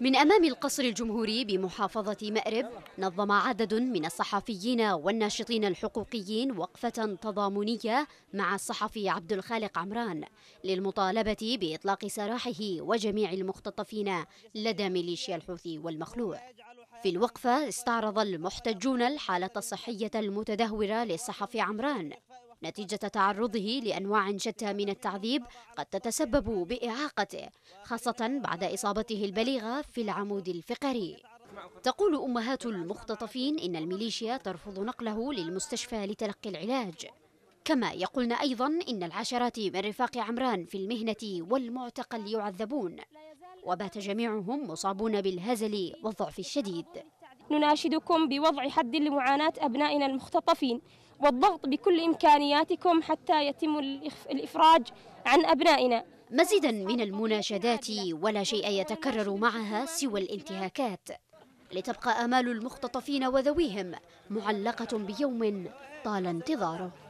من أمام القصر الجمهوري بمحافظة مأرب نظم عدد من الصحفيين والناشطين الحقوقيين وقفة تضامنية مع الصحفي عبد الخالق عمران للمطالبة بإطلاق سراحه وجميع المختطفين لدى ميليشيا الحوثي والمخلوع في الوقفة استعرض المحتجون الحالة الصحية المتدهورة للصحفي عمران نتيجة تعرضه لأنواع شتى من التعذيب قد تتسبب بإعاقته خاصة بعد إصابته البليغة في العمود الفقري تقول أمهات المختطفين إن الميليشيا ترفض نقله للمستشفى لتلقي العلاج كما يقولن أيضا إن العشرات من رفاق عمران في المهنة والمعتقل يعذبون وبات جميعهم مصابون بالهزل والضعف الشديد نناشدكم بوضع حد لمعاناة أبنائنا المختطفين والضغط بكل إمكانياتكم حتى يتم الإفراج عن أبنائنا مزيدا من المناشدات ولا شيء يتكرر معها سوى الانتهاكات لتبقى آمال المختطفين وذويهم معلقة بيوم طال انتظاره